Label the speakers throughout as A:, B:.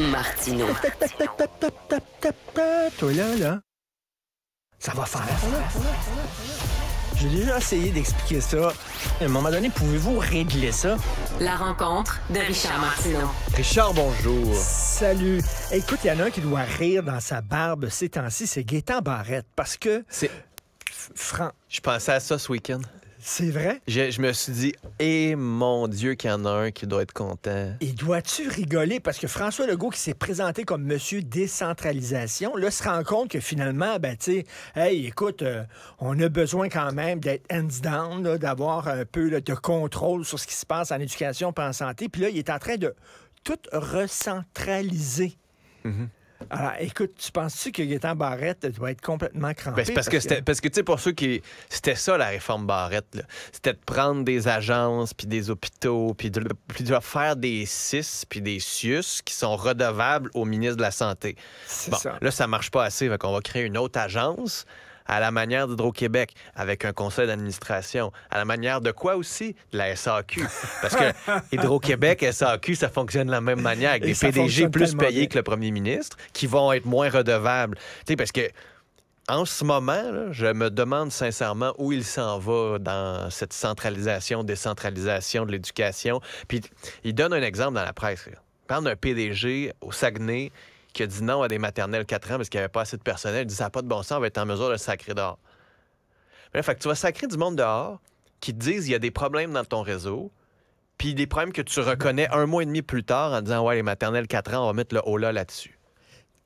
A: Martino. Toi là, là. Ça va faire. J'ai déjà essayé d'expliquer ça. À un moment donné, pouvez-vous régler ça? La rencontre de Richard Martineau. Richard,
B: bonjour.
A: Salut. Écoute, il y en a un qui doit rire dans sa barbe ces temps-ci, c'est Gaétan Barrette, parce que... C'est... Franc.
B: Je pensais à ça ce week-end. C'est vrai? Je, me suis dit, eh mon Dieu, qu'il y en a un qui doit être content.
A: Et dois-tu rigoler? Parce que François Legault, qui s'est présenté comme monsieur décentralisation, là, se rend compte que finalement, ben, tu sais, hey, écoute, euh, on a besoin quand même d'être hands down, d'avoir un peu de contrôle sur ce qui se passe en éducation pas en santé. Puis là, il est en train de tout recentraliser. Mm-hmm. Alors, écoute, tu penses-tu que Gaétan Barrette euh, doit être complètement crampé? Ben, parce, que, tu
B: sais, pour ceux qui. C'était ça, la réforme Barrette. C'était de prendre des agences, puis des hôpitaux, puis de, faire des CIS, puis des CIUS qui sont redevables au ministre de la Santé. bon, ça. Là, ça marche pas assez. On qu'on va créer une autre agence à la manière d'Hydro-Québec, avec un conseil d'administration, à la manière de quoi aussi? De la SAQ. Parce que Hydro-Québec, SAQ, ça fonctionne de la même manière, avec des PDG plus payés que le premier ministre, qui vont être moins redevables. Tu sais, parce que en ce moment, je me demande sincèrement où il s'en va dans cette centralisation, décentralisation de l'éducation. Puis il donne un exemple dans la presse. par parle d'un PDG au Saguenay qui a dit non à des maternelles 4 ans parce qu'il n'y avait pas assez de personnel. Il dit ça n'a pas de bon sens, on va être en mesure de le sacrer dehors. Mais en fait que tu vas sacrer du monde dehors qui te disent il y a des problèmes dans ton réseau, puis des problèmes que tu reconnais un mois et demi plus tard en disant ouais, les maternelles 4 ans, on va mettre le haut là là-dessus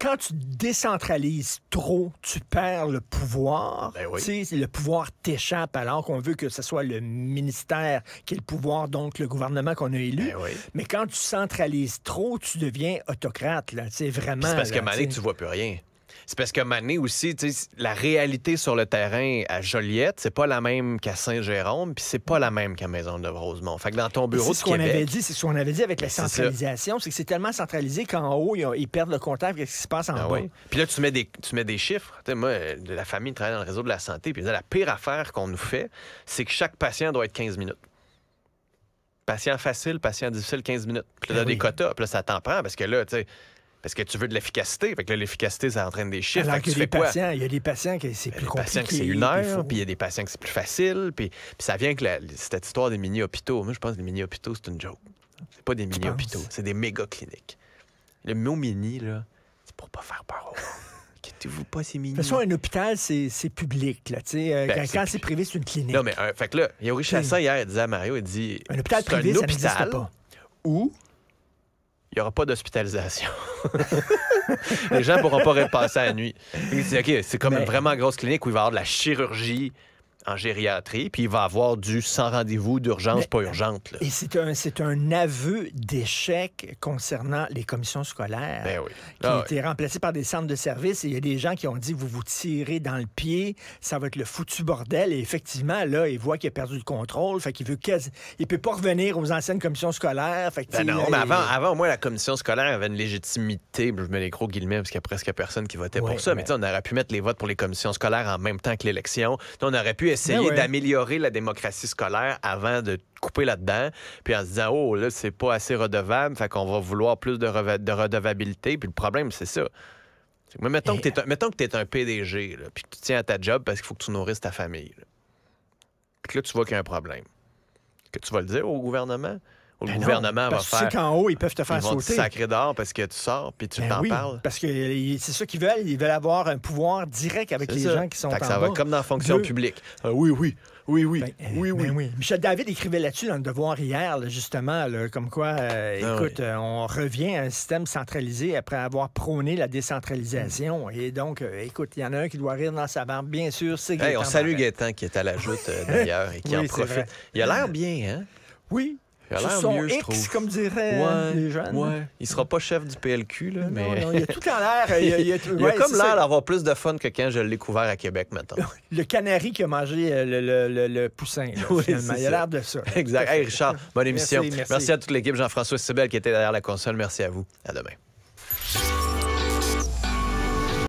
A: quand tu décentralises trop, tu perds le pouvoir. Ben le pouvoir t'échappe alors qu'on veut que ce soit le ministère qui ait le pouvoir, donc le gouvernement qu'on a élu. Ben Mais quand tu centralises trop, tu deviens autocrate. C'est vraiment. parce qu'à Malé, tu
B: vois plus rien. C'est parce que Mané aussi, la réalité sur le terrain à Joliette, c'est pas la même qu'à Saint-Jérôme, puis c'est pas la même qu'à Maison de Rosemont. Fait que dans ton bureau, c'est ce qu'on avait dit,
A: c'est ce qu'on avait dit avec la ben, centralisation, c'est que c'est tellement centralisé qu'en haut, ils, perdent le contact avec ce qui se passe en ah bas.
B: Puis là, tu mets des, tu mets des chiffres. moi, euh, la famille travaille dans le réseau de la santé, puis la pire affaire qu'on nous fait, c'est que chaque patient doit être 15 minutes patient facile, patient difficile, 15 minutes. Puis là, ben des quotas, puis là, ça t'en prend parce que là, tu sais, parce que tu veux de l'efficacité. Fait que l'efficacité, ça entraîne des chiffres. Alors que il, y a des patients, il
A: y a des patients que c'est ben, plus compliqué. Il y a des patients que c'est une heure,
B: puis il y a des patients que c'est plus facile. Puis, ça vient que cette histoire des mini-hôpitaux. Moi, je pense que les mini-hôpitaux, c'est une joke. C'est pas des mini-hôpitaux, c'est des méga-cliniques. Le mot mini, là, c'est pour pas faire peur inquiétez vous
A: pas, c'est mini. De toute façon, un hôpital, c'est public. Là, tu sais. Euh, ben, quand
B: c'est privé, c'est une clinique. Non, mais euh, fait que là, il y a Chassin hier, il disait à Mario, il dit... Un hôpital privé, ça hôpital pas. où il n'y aura pas d'hospitalisation
A: les gens pourront pas repasser
B: la nuit. c'est comme ben une vraiment grosse clinique où il va y avoir de la chirurgie, en gériatrie, puis il va avoir du sans rendez-vous d'urgence pas urgente. Et
A: c'est un, aveu d'échec concernant les commissions scolaires ben qui ah ont été remplacées par des centres de services. Et il y a des gens qui ont dit, vous vous tirez dans le pied, ça va être le foutu bordel. Et effectivement, là, il voit qu'il a perdu le contrôle, fait qu'il veut Il peut pas revenir aux anciennes commissions scolaires. Ben non, mais avant, euh,
B: avant, au la commission scolaire avait une légitimité, je mets les gros guillemets, parce qu'il n'y a presque personne qui votait pour ça. Mais, mais on aurait pu mettre les votes pour les commissions scolaires en même temps que l'élection. On aurait pu essayer ben d'améliorer la démocratie scolaire avant de couper là-dedans, puis en se disant, oh, là, c'est pas assez redevable, fait qu'on va vouloir plus de, redevabilité. Puis le problème, c'est ça. Mais mettons, que eh, un, ah. mettons que tu es un PDG, puis que tu tiens à ta job parce qu'il faut que tu nourrisses ta famille. Puis que là, tu vois qu'il y a un problème. Que tu vas le dire au gouvernement? le ben gouvernement va faire. qu'en
A: haut, ils peuvent te faire sauter. Te sacrer
B: d'or parce que tu sors puis tu ben t'en parles. oui,
A: Parce que euh, c'est ça qu'ils veulent. Ils veulent avoir un pouvoir direct avec les gens qui sont fait Ça va comme dans la fonction publique. Ah oui, oui. Oui, oui. Ben, euh, oui, oui. Michel David écrivait là-dessus dans le devoir hier, justement, comme quoi, euh, ah écoute, on revient à un système centralisé après avoir prôné la décentralisation. Et donc, écoute, il y en a un qui doit rire dans sa barbe, bien sûr. C'est hey, on salue
B: Gaétan qui est à la joute, d'ailleurs, et qui en profite. Il a l'air
A: bien, hein? Oui,
B: il a comme
A: diraient euh, les jeunes.
B: Il sera pas chef du PLQ, là, mais... il a tout en l'air. Il, a, comme l'air d'avoir plus de fun que quand je l'ai découvert à Québec, maintenant.
A: Le canari qui a mangé euh, le, poussin, finalement. Il a l'air de ça. Exact. Richard,
B: bonne émission. Merci, merci à toute l'équipe. Jean-François Sibel qui était derrière la console. Merci à vous. À demain.